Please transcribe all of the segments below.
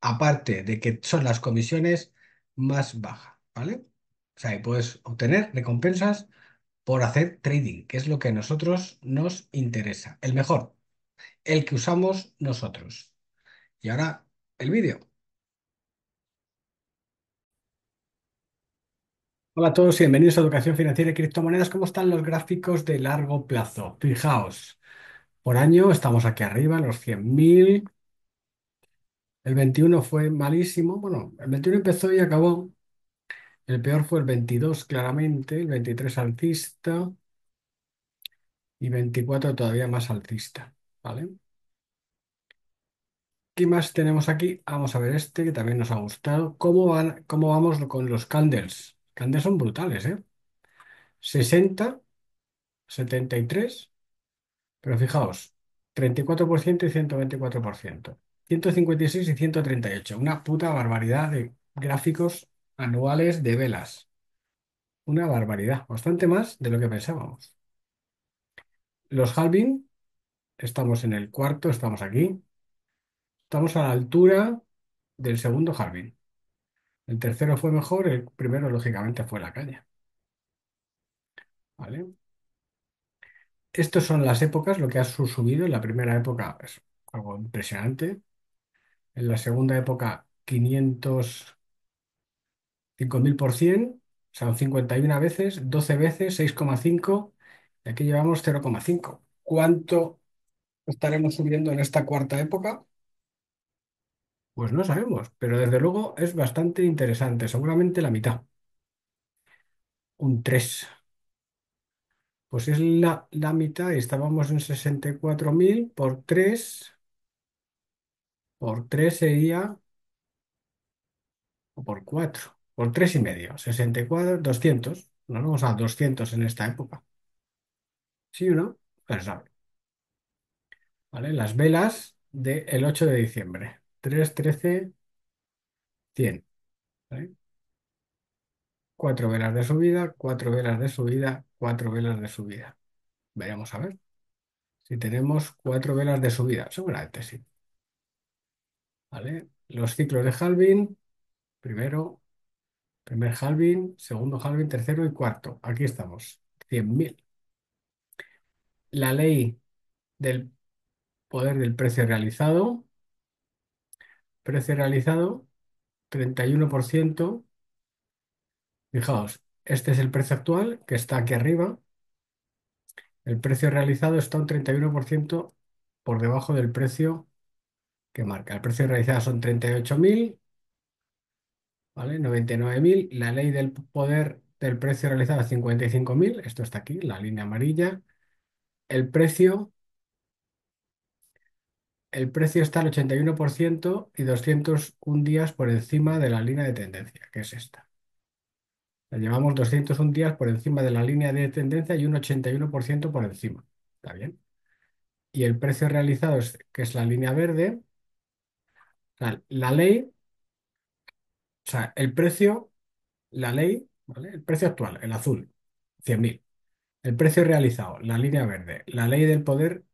aparte de que son las comisiones más bajas, ¿vale? O sea, y puedes obtener recompensas por hacer trading, que es lo que a nosotros nos interesa, el mejor, el que usamos nosotros. Y ahora el vídeo. Hola a todos y bienvenidos a Educación Financiera y Criptomonedas. ¿Cómo están los gráficos de largo plazo? Fijaos, por año estamos aquí arriba, los 100.000, el 21 fue malísimo. Bueno, el 21 empezó y acabó. El peor fue el 22, claramente. El 23 alcista. Y 24 todavía más alcista. ¿Vale? ¿Qué más tenemos aquí? Vamos a ver este que también nos ha gustado. ¿Cómo, cómo vamos con los candles? Candles son brutales, ¿eh? 60, 73. Pero fijaos, 34% y 124%. 156 y 138. Una puta barbaridad de gráficos anuales de velas. Una barbaridad. Bastante más de lo que pensábamos. Los halving, estamos en el cuarto, estamos aquí. Estamos a la altura del segundo halving. El tercero fue mejor, el primero lógicamente fue la caña. ¿Vale? Estas son las épocas, lo que ha subido en la primera época es algo impresionante en la segunda época 500, 5.000 por 100, o sea, 51 veces, 12 veces, 6,5, y aquí llevamos 0,5. ¿Cuánto estaremos subiendo en esta cuarta época? Pues no sabemos, pero desde luego es bastante interesante, seguramente la mitad. Un 3. Pues es la, la mitad y estábamos en 64.000 por 3. Por 3 sería, o por 4, por 3 y medio, 64, 200. Nos vamos a 200 en esta época. ¿Sí o no? Pues ¿Vale? Las velas del 8 de diciembre. 3, 13, 100. ¿Vale? Cuatro velas de subida, cuatro velas de subida, cuatro velas de subida. Veremos a ver si tenemos cuatro velas de subida. Seguramente sí. Los ciclos de halving, primero, primer halving, segundo halving, tercero y cuarto. Aquí estamos, 100.000. La ley del poder del precio realizado, precio realizado, 31%. Fijaos, este es el precio actual que está aquí arriba. El precio realizado está un 31% por debajo del precio que marca. El precio realizado son 38.000, ¿vale? 99.000. La ley del poder del precio realizado es 55.000. Esto está aquí, la línea amarilla. El precio... El precio está al 81% y 201 días por encima de la línea de tendencia, que es esta. La llevamos 201 días por encima de la línea de tendencia y un 81% por encima. ¿Está bien? Y el precio realizado, es, que es la línea verde, la ley, o sea, el precio, la ley, El precio actual, el azul, 100.000. El precio realizado, la línea verde, la ley del poder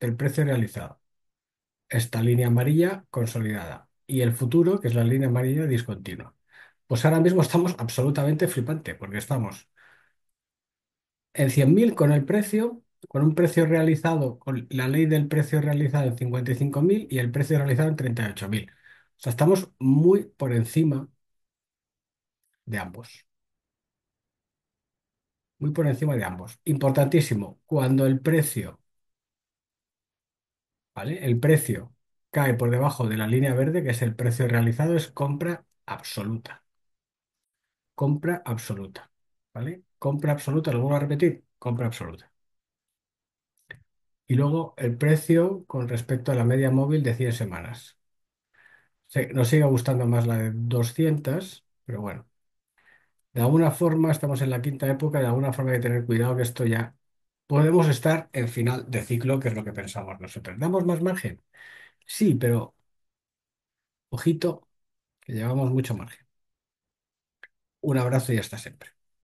del precio realizado. Esta línea amarilla consolidada y el futuro, que es la línea amarilla discontinua. Pues ahora mismo estamos absolutamente flipante porque estamos en 100.000 con el precio con un precio realizado, con la ley del precio realizado en 55.000 y el precio realizado en 38.000. O sea, estamos muy por encima de ambos. Muy por encima de ambos. Importantísimo, cuando el precio, ¿vale? El precio cae por debajo de la línea verde, que es el precio realizado, es compra absoluta. Compra absoluta, ¿vale? Compra absoluta, lo vuelvo a repetir, compra absoluta. Y luego el precio con respecto a la media móvil de 100 semanas. nos sigue gustando más la de 200, pero bueno, de alguna forma estamos en la quinta época, de alguna forma hay que tener cuidado que esto ya podemos estar en final de ciclo, que es lo que pensamos nosotros. ¿Damos más margen? Sí, pero ojito, que llevamos mucho margen. Un abrazo y hasta siempre.